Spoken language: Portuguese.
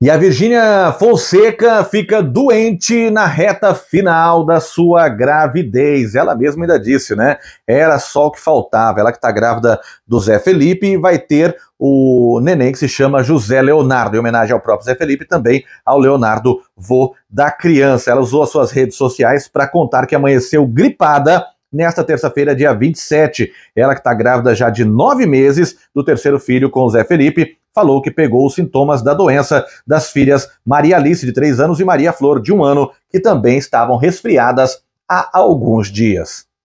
E a Virgínia Fonseca fica doente na reta final da sua gravidez. Ela mesma ainda disse, né? Era só o que faltava. Ela que está grávida do Zé Felipe e vai ter o neném que se chama José Leonardo, em homenagem ao próprio Zé Felipe e também ao Leonardo, vô da criança. Ela usou as suas redes sociais para contar que amanheceu gripada nesta terça-feira, dia 27. Ela que está grávida já de nove meses do terceiro filho com o Zé Felipe, falou que pegou os sintomas da doença das filhas Maria Alice, de três anos, e Maria Flor, de um ano, que também estavam resfriadas há alguns dias.